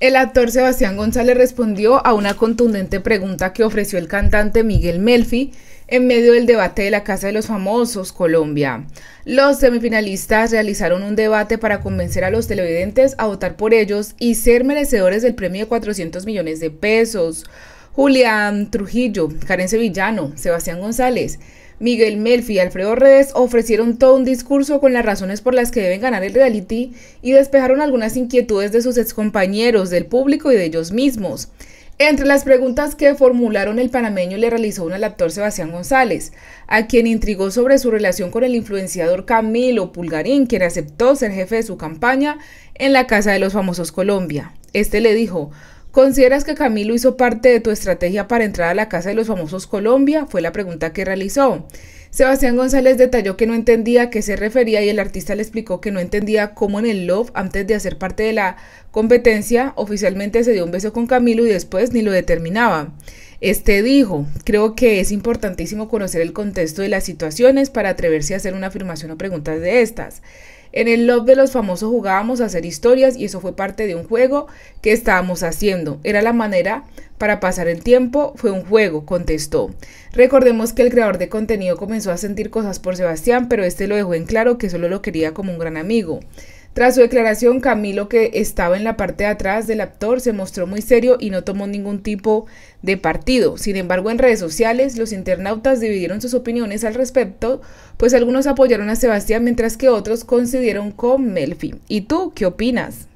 El actor Sebastián González respondió a una contundente pregunta que ofreció el cantante Miguel Melfi en medio del debate de la Casa de los Famosos Colombia. Los semifinalistas realizaron un debate para convencer a los televidentes a votar por ellos y ser merecedores del premio de 400 millones de pesos. Julián Trujillo, Karen Sevillano, Sebastián González, Miguel Melfi y Alfredo Redes ofrecieron todo un discurso con las razones por las que deben ganar el reality y despejaron algunas inquietudes de sus excompañeros, del público y de ellos mismos. Entre las preguntas que formularon el panameño le realizó una al actor Sebastián González, a quien intrigó sobre su relación con el influenciador Camilo Pulgarín, quien aceptó ser jefe de su campaña en la Casa de los Famosos Colombia. Este le dijo, ¿Consideras que Camilo hizo parte de tu estrategia para entrar a la Casa de los Famosos Colombia? Fue la pregunta que realizó. Sebastián González detalló que no entendía a qué se refería y el artista le explicó que no entendía cómo en el Love, antes de hacer parte de la competencia, oficialmente se dio un beso con Camilo y después ni lo determinaba. Este dijo, creo que es importantísimo conocer el contexto de las situaciones para atreverse a hacer una afirmación o preguntas de estas. En el love de los famosos jugábamos a hacer historias y eso fue parte de un juego que estábamos haciendo. Era la manera para pasar el tiempo, fue un juego, contestó. Recordemos que el creador de contenido comenzó a sentir cosas por Sebastián, pero este lo dejó en claro que solo lo quería como un gran amigo. Tras su declaración, Camilo, que estaba en la parte de atrás del actor, se mostró muy serio y no tomó ningún tipo de partido. Sin embargo, en redes sociales, los internautas dividieron sus opiniones al respecto, pues algunos apoyaron a Sebastián mientras que otros coincidieron con Melfi. ¿Y tú qué opinas?